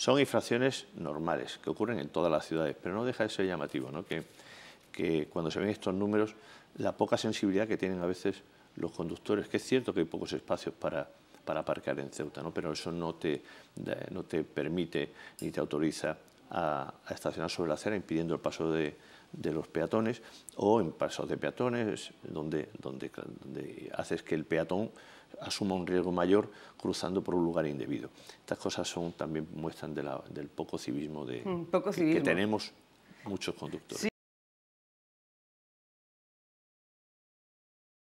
Son infracciones normales que ocurren en todas las ciudades, pero no deja de ser llamativo ¿no? que, cuando se ven estos números, la poca sensibilidad que tienen a veces los conductores, que es cierto que hay pocos espacios para, para aparcar en Ceuta, ¿no? pero eso no te, no te permite ni te autoriza a, estacionar sobre la acera, impidiendo el paso de, los peatones o en pasos de peatones donde, donde, haces que el peatón asuma un riesgo mayor cruzando por un lugar indebido. Estas cosas son también muestran de la, del poco civismo, de, mm, que, tenemos muchos conductores.